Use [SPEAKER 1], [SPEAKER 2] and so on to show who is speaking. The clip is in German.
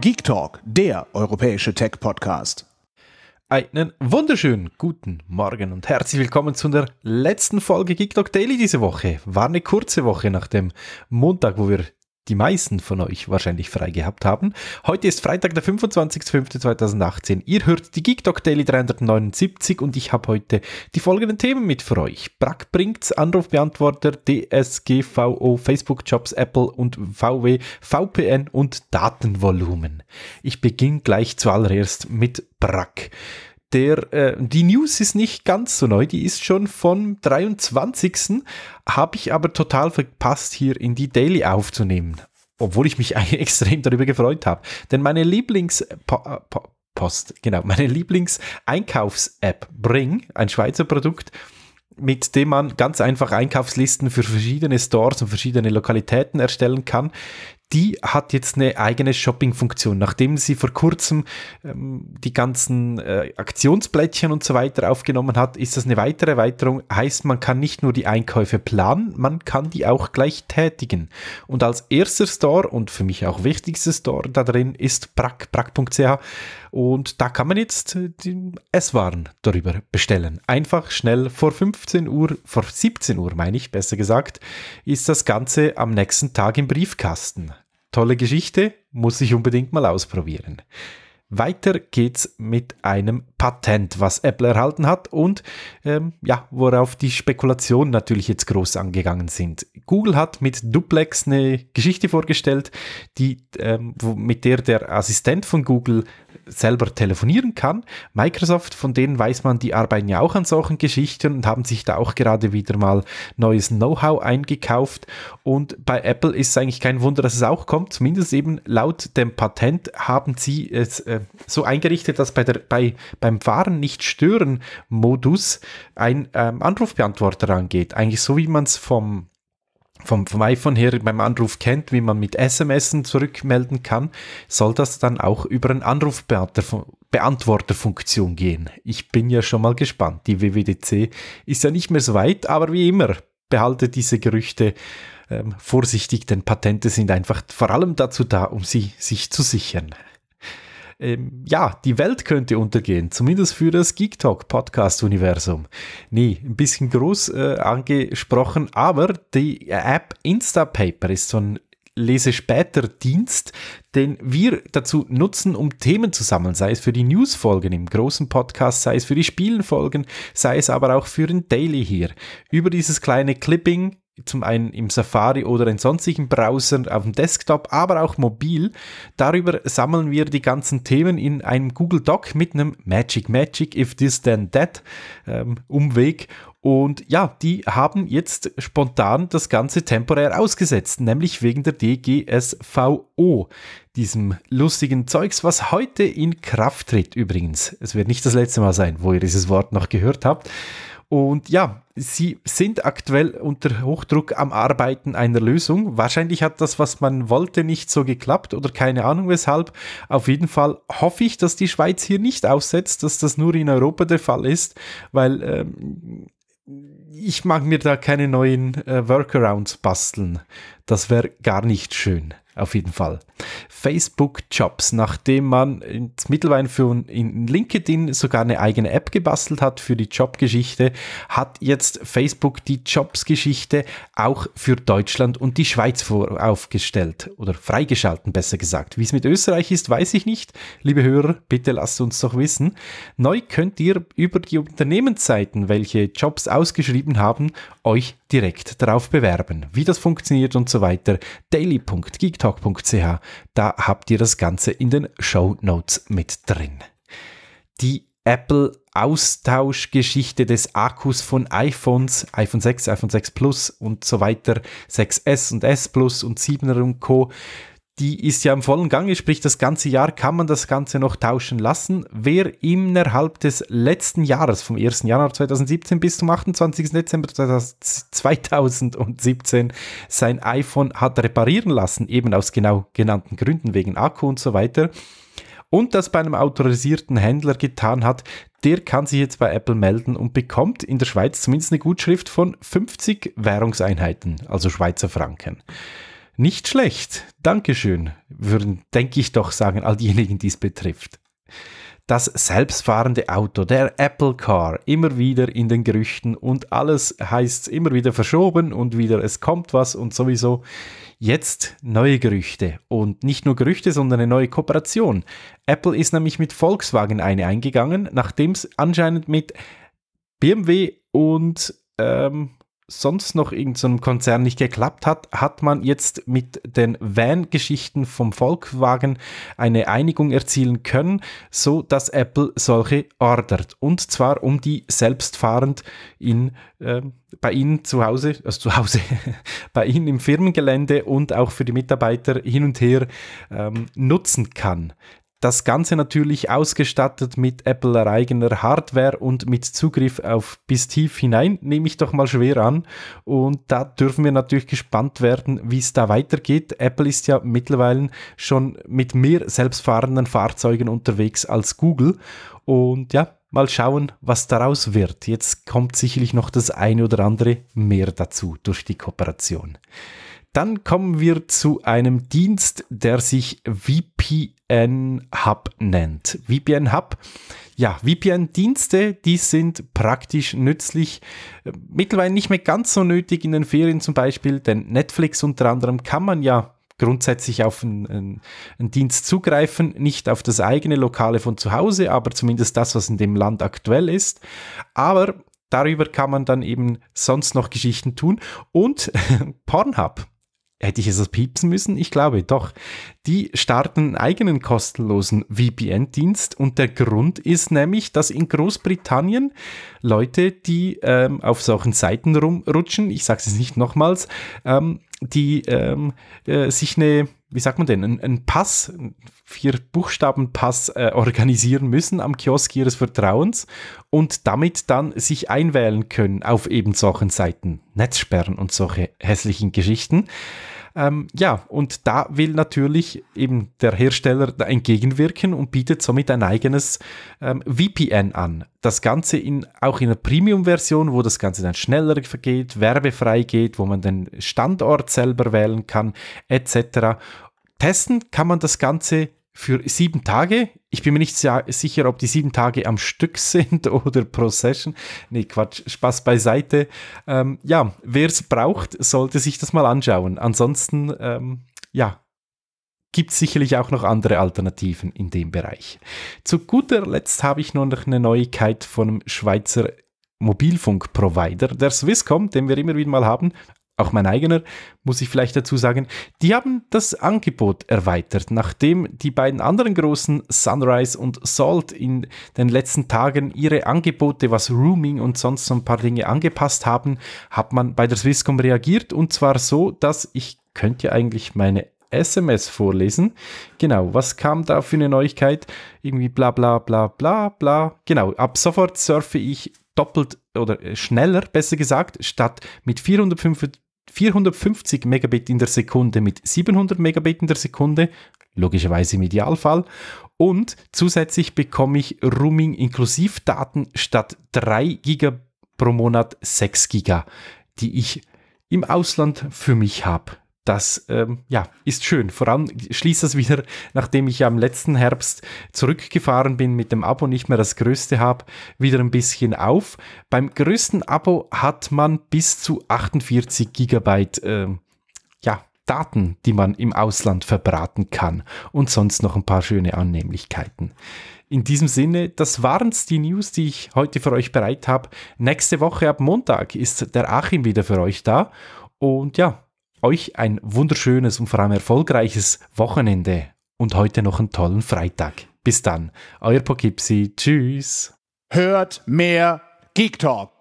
[SPEAKER 1] Geek Talk, der europäische Tech-Podcast. Einen wunderschönen guten Morgen und herzlich willkommen zu der letzten Folge Geek Talk Daily diese Woche. War eine kurze Woche nach dem Montag, wo wir die meisten von euch wahrscheinlich frei gehabt haben. Heute ist Freitag, der 25.05.2018. Ihr hört die Geek Talk Daily 379 und ich habe heute die folgenden Themen mit für euch. Brack bringt's, Anrufbeantworter, DSGVO, Facebook Jobs, Apple und VW, VPN und Datenvolumen. Ich beginne gleich zuallererst mit Brack der, äh, die News ist nicht ganz so neu, die ist schon vom 23. Habe ich aber total verpasst, hier in die Daily aufzunehmen. Obwohl ich mich extrem darüber gefreut habe. Denn meine Lieblings... Äh, äh, genau, meine Lieblings-Einkaufs-App Bring, ein Schweizer Produkt, mit dem man ganz einfach Einkaufslisten für verschiedene Stores und verschiedene Lokalitäten erstellen kann die hat jetzt eine eigene Shopping-Funktion. Nachdem sie vor kurzem ähm, die ganzen äh, Aktionsblättchen und so weiter aufgenommen hat, ist das eine weitere Erweiterung. Heißt, man kann nicht nur die Einkäufe planen, man kann die auch gleich tätigen. Und als erster Store und für mich auch wichtigster Store da drin ist Prag, Prag.ch. Und da kann man jetzt äh, die Esswaren darüber bestellen. Einfach schnell vor 15 Uhr, vor 17 Uhr meine ich besser gesagt, ist das Ganze am nächsten Tag im Briefkasten. Tolle Geschichte, muss ich unbedingt mal ausprobieren. Weiter geht's mit einem Patent, was Apple erhalten hat und ähm, ja, worauf die Spekulationen natürlich jetzt groß angegangen sind. Google hat mit Duplex eine Geschichte vorgestellt, die, ähm, mit der der Assistent von Google selber telefonieren kann. Microsoft, von denen weiß man, die arbeiten ja auch an solchen Geschichten und haben sich da auch gerade wieder mal neues Know-how eingekauft. Und bei Apple ist es eigentlich kein Wunder, dass es auch kommt. Zumindest eben laut dem Patent haben sie es äh, so eingerichtet, dass bei der, bei, beim Fahren nicht stören Modus ein ähm, Anrufbeantworter angeht. Eigentlich so, wie man es vom vom, vom iPhone her beim Anruf kennt, wie man mit SMS zurückmelden kann, soll das dann auch über einen Anrufbeantworterfunktion gehen. Ich bin ja schon mal gespannt. Die WWDC ist ja nicht mehr so weit, aber wie immer, behalte diese Gerüchte ähm, vorsichtig, denn Patente sind einfach vor allem dazu da, um sie sich zu sichern ähm, ja, die Welt könnte untergehen, zumindest für das Geek Talk Podcast Universum. Nee, ein bisschen groß äh, angesprochen, aber die App Instapaper ist so ein lese später Dienst, den wir dazu nutzen, um Themen zu sammeln, sei es für die Newsfolgen im großen Podcast, sei es für die Spielenfolgen, sei es aber auch für den Daily hier. Über dieses kleine Clipping zum einen im Safari oder in sonstigen Browsern auf dem Desktop, aber auch mobil. Darüber sammeln wir die ganzen Themen in einem Google Doc mit einem Magic Magic, if this then that ähm, Umweg. Und ja, die haben jetzt spontan das Ganze temporär ausgesetzt, nämlich wegen der DGSVO, diesem lustigen Zeugs, was heute in Kraft tritt übrigens. Es wird nicht das letzte Mal sein, wo ihr dieses Wort noch gehört habt. Und ja, sie sind aktuell unter Hochdruck am Arbeiten einer Lösung. Wahrscheinlich hat das, was man wollte, nicht so geklappt oder keine Ahnung weshalb. Auf jeden Fall hoffe ich, dass die Schweiz hier nicht aussetzt, dass das nur in Europa der Fall ist, weil ähm, ich mag mir da keine neuen äh, Workarounds basteln. Das wäre gar nicht schön, auf jeden Fall. Facebook Jobs, nachdem man mittlerweile für in LinkedIn sogar eine eigene App gebastelt hat für die Jobgeschichte, hat jetzt Facebook die Jobsgeschichte auch für Deutschland und die Schweiz vor aufgestellt oder freigeschalten, besser gesagt. Wie es mit Österreich ist, weiß ich nicht. Liebe Hörer, bitte lasst uns doch wissen. Neu könnt ihr über die Unternehmensseiten, welche Jobs ausgeschrieben haben, euch direkt darauf bewerben, wie das funktioniert und so weiter. daily.geektalk.ch, da habt ihr das Ganze in den Show Notes mit drin. Die Apple Austauschgeschichte des Akkus von iPhones, iPhone 6, iPhone 6 Plus und so weiter, 6S und S Plus und 7er und Co die ist ja im vollen Gange, sprich das ganze Jahr kann man das Ganze noch tauschen lassen. Wer innerhalb des letzten Jahres, vom 1. Januar 2017 bis zum 28. Dezember 2017, sein iPhone hat reparieren lassen, eben aus genau genannten Gründen, wegen Akku und so weiter, und das bei einem autorisierten Händler getan hat, der kann sich jetzt bei Apple melden und bekommt in der Schweiz zumindest eine Gutschrift von 50 Währungseinheiten, also Schweizer Franken. Nicht schlecht. Dankeschön, würden, denke ich doch, sagen all diejenigen, die es betrifft. Das selbstfahrende Auto, der Apple Car, immer wieder in den Gerüchten und alles heißt immer wieder verschoben und wieder es kommt was und sowieso jetzt neue Gerüchte und nicht nur Gerüchte, sondern eine neue Kooperation. Apple ist nämlich mit Volkswagen eine eingegangen, nachdem es anscheinend mit BMW und ähm, sonst noch irgendeinem Konzern nicht geklappt hat, hat man jetzt mit den Van-Geschichten vom Volkswagen eine Einigung erzielen können, so dass Apple solche ordert. Und zwar um die selbstfahrend in, äh, bei Ihnen zu Hause, also zu Hause, bei Ihnen im Firmengelände und auch für die Mitarbeiter hin und her ähm, nutzen kann. Das Ganze natürlich ausgestattet mit Apple eigener Hardware und mit Zugriff auf bis tief hinein, nehme ich doch mal schwer an. Und da dürfen wir natürlich gespannt werden, wie es da weitergeht. Apple ist ja mittlerweile schon mit mehr selbstfahrenden Fahrzeugen unterwegs als Google. Und ja, mal schauen, was daraus wird. Jetzt kommt sicherlich noch das eine oder andere mehr dazu durch die Kooperation. Dann kommen wir zu einem Dienst, der sich VPN Hub nennt. VPN Hub, ja, VPN-Dienste, die sind praktisch nützlich. Äh, mittlerweile nicht mehr ganz so nötig in den Ferien zum Beispiel, denn Netflix unter anderem kann man ja grundsätzlich auf einen, einen, einen, Dienst zugreifen, nicht auf das eigene Lokale von zu Hause, aber zumindest das, was in dem Land aktuell ist. Aber darüber kann man dann eben sonst noch Geschichten tun. Und Pornhub, Hätte ich es piepsen müssen? Ich glaube doch. Die starten einen eigenen kostenlosen VPN-Dienst und der Grund ist nämlich, dass in Großbritannien Leute, die ähm, auf solchen Seiten rumrutschen, ich sage es nicht nochmals, ähm, die ähm, äh, sich eine wie sagt man denn, einen, einen Pass, vier Buchstaben Pass äh, organisieren müssen am Kiosk ihres Vertrauens und damit dann sich einwählen können auf eben solchen Seiten, Netzsperren und solche hässlichen Geschichten. Ähm, ja, und da will natürlich eben der Hersteller entgegenwirken und bietet somit ein eigenes ähm, VPN an. Das Ganze in, auch in der Premium-Version, wo das Ganze dann schneller vergeht, werbefrei geht, wo man den Standort selber wählen kann, etc. Testen kann man das Ganze für sieben Tage. Ich bin mir nicht sicher, ob die sieben Tage am Stück sind oder pro Session. Nee, Quatsch, Spaß beiseite. Ähm, ja, wer es braucht, sollte sich das mal anschauen. Ansonsten, ähm, ja, gibt es sicherlich auch noch andere Alternativen in dem Bereich. Zu guter Letzt habe ich nur noch eine Neuigkeit von einem Schweizer Mobilfunkprovider, der Swisscom, den wir immer wieder mal haben, auch mein eigener, muss ich vielleicht dazu sagen, die haben das Angebot erweitert. Nachdem die beiden anderen großen Sunrise und Salt in den letzten Tagen ihre Angebote, was Rooming und sonst so ein paar Dinge angepasst haben, hat man bei der Swisscom reagiert und zwar so, dass ich könnte ja eigentlich meine SMS vorlesen. Genau, was kam da für eine Neuigkeit? Irgendwie bla bla bla bla bla. Genau, ab sofort surfe ich doppelt oder schneller, besser gesagt, statt mit 455 450 Megabit in der Sekunde mit 700 Megabit in der Sekunde, logischerweise im Idealfall. Und zusätzlich bekomme ich Roaming inklusiv Daten statt 3 Giga pro Monat 6 Giga, die ich im Ausland für mich habe das ähm, ja, ist schön. Vor allem schließt das wieder, nachdem ich am letzten Herbst zurückgefahren bin mit dem Abo, nicht mehr das größte habe, wieder ein bisschen auf. Beim größten Abo hat man bis zu 48 Gigabyte äh, ja, Daten, die man im Ausland verbraten kann und sonst noch ein paar schöne Annehmlichkeiten. In diesem Sinne, das waren's die News, die ich heute für euch bereit habe. Nächste Woche ab Montag ist der Achim wieder für euch da. Und ja, euch ein wunderschönes und vor allem erfolgreiches Wochenende und heute noch einen tollen Freitag. Bis dann, euer Poughkeepsie. Tschüss. Hört mehr Geek Talk.